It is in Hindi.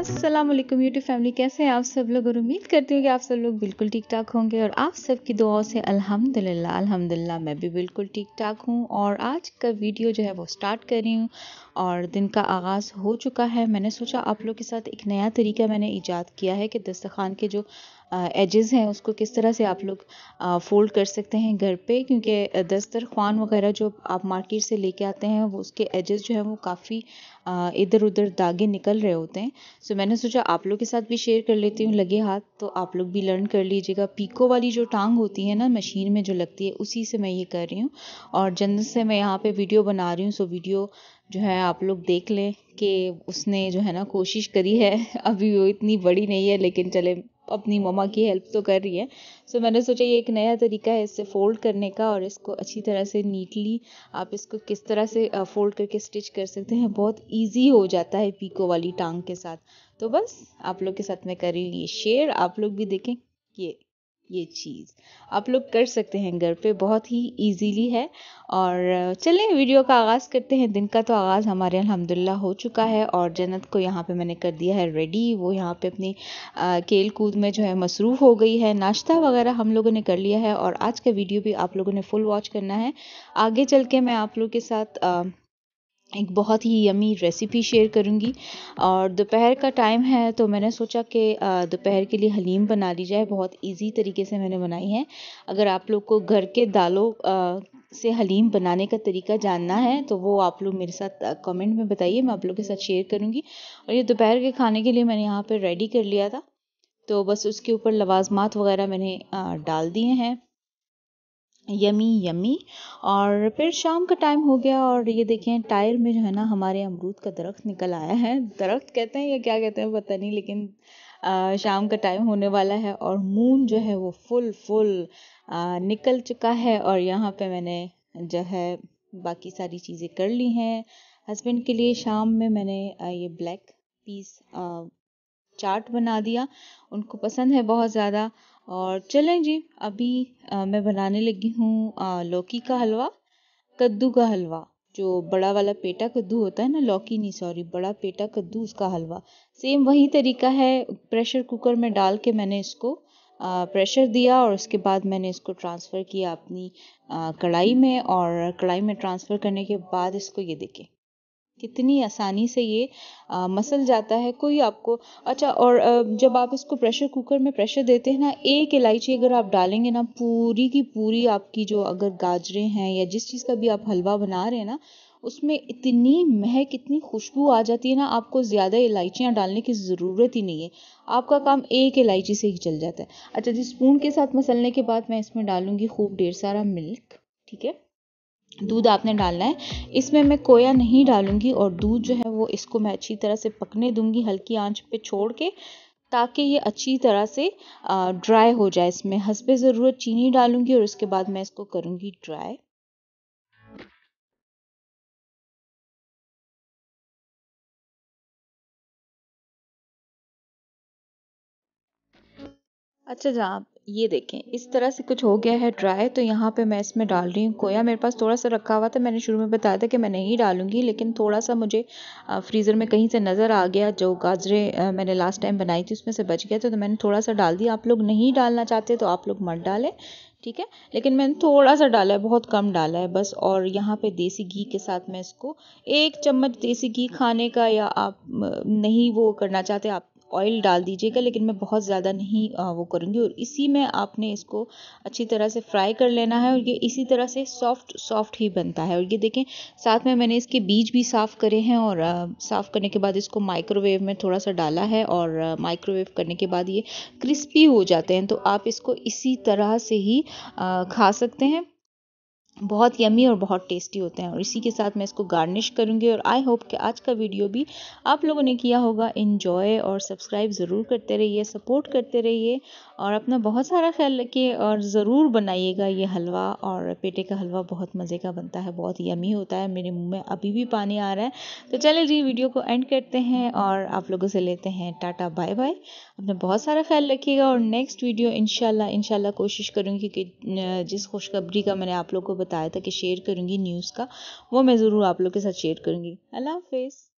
असलम यूट्यूब फैमिली कैसे हैं आप सब लोग और उम्मीद करती हूँ कि आप सब लोग बिल्कुल ठीक ठाक होंगे और आप सब की दुआओं से अल्हम्दुलिल्लाह अल्हम्दुलिल्लाह मैं भी बिल्कुल ठीक ठाक हूँ और आज का वीडियो जो है वो स्टार्ट कर रही हूँ और दिन का आगाज़ हो चुका है मैंने सोचा आप लोग के साथ एक नया तरीका मैंने ईजाद किया है कि दस्तखान के जो एजेस हैं उसको किस तरह से आप लोग फ़ोल्ड कर सकते हैं घर पे क्योंकि दस्तरखान वगैरह जो आप मार्केट से लेके आते हैं वो उसके एजेस जो है वो काफ़ी इधर उधर दागे निकल रहे होते हैं सो मैंने सोचा आप लोग के साथ भी शेयर कर लेती हूँ लगे हाथ तो आप लोग भी लर्न कर लीजिएगा पीको वाली जो टांग होती है ना मशीन में जो लगती है उसी से मैं ये कर रही हूँ और जन से मैं यहाँ पर वीडियो बना रही हूँ सो वीडियो जो है आप लोग देख लें कि उसने जो है ना कोशिश करी है अभी वो इतनी बड़ी नहीं है लेकिन चले अपनी ममा की हेल्प तो कर रही है सो so, मैंने सोचा ये एक नया तरीका है इससे फ़ोल्ड करने का और इसको अच्छी तरह से नीटली आप इसको किस तरह से फ़ोल्ड करके स्टिच कर सकते हैं बहुत इजी हो जाता है पीको वाली टांग के साथ तो बस आप लोग के साथ मैं कर रही हूँ ये शेयर आप लोग भी देखें ये ये चीज़ आप लोग कर सकते हैं घर पे बहुत ही इजीली है और चलें वीडियो का आगाज़ करते हैं दिन का तो आगाज़ हमारे अल्हम्दुलिल्लाह हो चुका है और जन्नत को यहाँ पे मैंने कर दिया है रेडी वो यहाँ पे अपनी खेल कूद में जो है मसरूफ़ हो गई है नाश्ता वगैरह हम लोगों ने कर लिया है और आज का वीडियो भी आप लोगों ने फुल वॉच करना है आगे चल के मैं आप लोग के साथ आ, एक बहुत ही यमी रेसिपी शेयर करूँगी और दोपहर का टाइम है तो मैंने सोचा कि दोपहर के लिए हलीम बना ली जाए बहुत इजी तरीके से मैंने बनाई है अगर आप लोग को घर के दालों से हलीम बनाने का तरीका जानना है तो वो आप लोग मेरे साथ कमेंट में बताइए मैं आप लोग के साथ शेयर करूँगी और ये दोपहर के खाने के लिए मैंने यहाँ पर रेडी कर लिया था तो बस उसके ऊपर लवाजमात वगैरह मैंने डाल दिए हैं यमी यमी और फिर शाम का टाइम हो गया और ये देखें टायर में जो है ना हमारे अमरूद का दरख्त निकल आया है दरख्त कहते हैं या क्या कहते हैं पता नहीं लेकिन आ, शाम का टाइम होने वाला है और मून जो है वो फुल फुल आ, निकल चुका है और यहाँ पे मैंने जो है बाकी सारी चीज़ें कर ली हैं हस्बैंड के लिए शाम में मैंने ये ब्लैक पीस चाट बना दिया उनको पसंद है बहुत ज़्यादा और चलें जी अभी आ, मैं बनाने लगी हूँ लौकी का हलवा कद्दू का हलवा जो बड़ा वाला पेटा कद्दू होता है ना लौकी नहीं सॉरी बड़ा पेटा कद्दू उसका हलवा सेम वही तरीका है प्रेशर कुकर में डाल के मैंने इसको प्रेशर दिया और उसके बाद मैंने इसको ट्रांसफ़र किया अपनी कढ़ाई में और कढ़ाई में ट्रांसफ़र करने के बाद इसको ये देखें कितनी आसानी से ये मसल जाता है कोई आपको अच्छा और जब आप इसको प्रेशर कुकर में प्रेशर देते हैं ना एक इलायची अगर आप डालेंगे ना पूरी की पूरी आपकी जो अगर गाजरें हैं या जिस चीज़ का भी आप हलवा बना रहे हैं ना उसमें इतनी महक इतनी खुशबू आ जाती है ना आपको ज़्यादा इलायचियाँ डालने की ज़रूरत ही नहीं है आपका काम एक इलायची से ही चल जाता है अच्छा जी स्पून के साथ मसलने के बाद मैं इसमें डालूँगी खूब ढेर सारा मिल्क ठीक है दूध आपने डालना है इसमें मैं कोया नहीं डालूंगी और दूध जो है वो इसको मैं अच्छी तरह से पकने दूंगी हल्की आंच पे छोड़ के ताकि ये अच्छी तरह से ड्राई हो जाए इसमें हंसब ज़रूरत चीनी डालूंगी और उसके बाद मैं इसको करूँगी ड्राई अच्छा जहाँ ये देखें इस तरह से कुछ हो गया है ड्राई तो यहाँ पे मैं इसमें डाल रही हूँ कोया मेरे पास थोड़ा सा रखा हुआ था मैंने शुरू में बताया था कि मैं नहीं डालूँगी लेकिन थोड़ा सा मुझे फ्रीज़र में कहीं से नज़र आ गया जो गाजरें मैंने लास्ट टाइम बनाई थी उसमें से बच गया तो, तो मैंने थोड़ा सा डाल दिया आप लोग नहीं डालना चाहते तो आप लोग मत डालें ठीक है लेकिन मैंने थोड़ा सा डाला है बहुत कम डाला है बस और यहाँ पे देसी घी के साथ मैं इसको एक चम्मच देसी घी खाने का या आप नहीं वो करना चाहते आप ऑयल डाल दीजिएगा लेकिन मैं बहुत ज़्यादा नहीं वो करूँगी और इसी में आपने इसको अच्छी तरह से फ्राई कर लेना है और ये इसी तरह से सॉफ्ट सॉफ्ट ही बनता है और ये देखें साथ में मैंने इसके बीज भी साफ़ करे हैं और साफ़ करने के बाद इसको माइक्रोवेव में थोड़ा सा डाला है और माइक्रोवेव करने के बाद ये क्रिस्पी हो जाते हैं तो आप इसको इसी तरह से ही खा सकते हैं बहुत यमी और बहुत टेस्टी होते हैं और इसी के साथ मैं इसको गार्निश करूँगी और आई होप कि आज का वीडियो भी आप लोगों ने किया होगा इन्जॉय और सब्सक्राइब ज़रूर करते रहिए सपोर्ट करते रहिए और अपना बहुत सारा ख्याल रखिए और ज़रूर बनाइएगा ये हलवा और पेटे का हलवा बहुत मज़े का बनता है बहुत यमी होता है मेरे मुँह में अभी भी पानी आ रहा है तो चले जी वीडियो को एंड करते हैं और आप लोगों से लेते हैं टाटा बाय बाय अपना बहुत सारा ख्याल रखिएगा और नेक्स्ट वीडियो इन शाला कोशिश करूँगी कि जिस खुशखबरी का मैंने आप लोग को बताया था कि शेयर करूँगी न्यूज़ का वो मैं ज़रूर आप लोग के साथ शेयर करूँगी अल्लाह हाफिज़